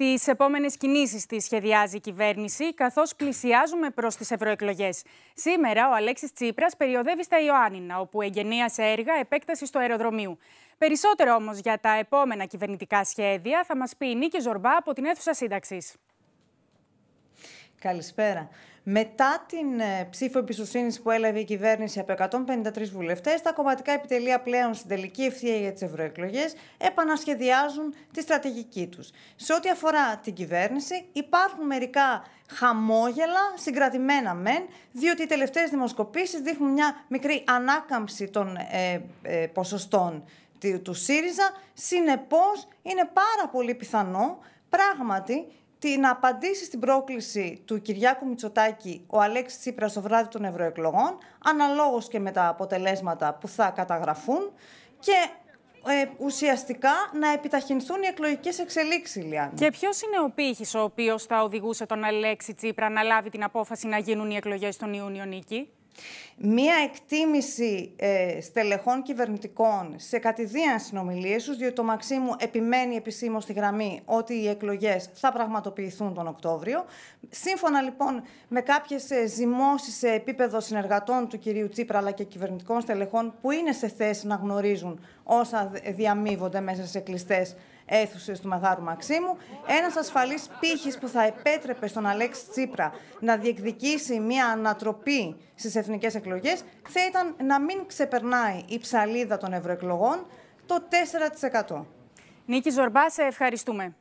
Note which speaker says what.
Speaker 1: Τις επόμενες κινήσεις τη σχεδιάζει η κυβέρνηση, καθώς πλησιάζουμε προς τις ευρωεκλογές. Σήμερα, ο Αλέξης Τσίπρας περιοδεύει στα Ιωάννινα, όπου εγγενίασε έργα επέκτασης του αεροδρομίου. Περισσότερο όμως για τα επόμενα κυβερνητικά σχέδια θα μας πει η Νίκη Ζορμπά από την αίθουσα σύνταξης.
Speaker 2: Καλησπέρα. Μετά την ε, ψήφο εμπιστοσύνης που έλαβε η κυβέρνηση από 153 βουλευτές, τα κομματικά επιτελεία πλέον στην τελική ευθεία για τις ευρωεκλογές επανασχεδιάζουν τη στρατηγική τους. Σε ό,τι αφορά την κυβέρνηση, υπάρχουν μερικά χαμόγελα, συγκρατημένα μεν, διότι οι τελευταίες δημοσκοπήσεις δείχνουν μια μικρή ανάκαμψη των ε, ε, ποσοστών του ΣΥΡΙΖΑ. Συνεπώς, είναι πάρα πολύ πιθανό πράγματι την απαντήσει στην πρόκληση του Κυριάκου Μητσοτάκη ο Αλέξης Τσίπρας το βράδυ των ευρωεκλογών, αναλόγως και με τα αποτελέσματα που θα καταγραφούν και ε, ουσιαστικά να επιταχυνθούν οι εκλογικές εξελίξεις, Λιάννη. Και
Speaker 1: ποιος είναι ο πύχης ο οποίος θα οδηγούσε τον Αλέξη Τσίπρα να λάβει την απόφαση να γίνουν οι εκλογές τον Ιούνιο Νίκη?
Speaker 2: Μία εκτίμηση ε, στελεχών κυβερνητικών σε κατηδίαν συνομιλίες τους, διότι το Μαξίμου επιμένει επισήμως στη γραμμή ότι οι εκλογές θα πραγματοποιηθούν τον Οκτώβριο. Σύμφωνα λοιπόν με κάποιες ζυμώσεις σε επίπεδο συνεργατών του κυρίου Τσίπρα αλλά και κυβερνητικών στελεχών που είναι σε θέση να γνωρίζουν όσα διαμείβονται μέσα σε κλειστέ αίθουσες του Μαδάρου Μαξίμου, ένας ασφαλής πύχης που θα επέτρεπε στον Αλέξη Τσίπρα να διεκδικήσει μια ανατροπή στις εθνικές εκλογές, θα ήταν να μην ξεπερνάει η ψαλίδα των ευρωεκλογών το 4%. Νίκη Ζορμπά, σε ευχαριστούμε.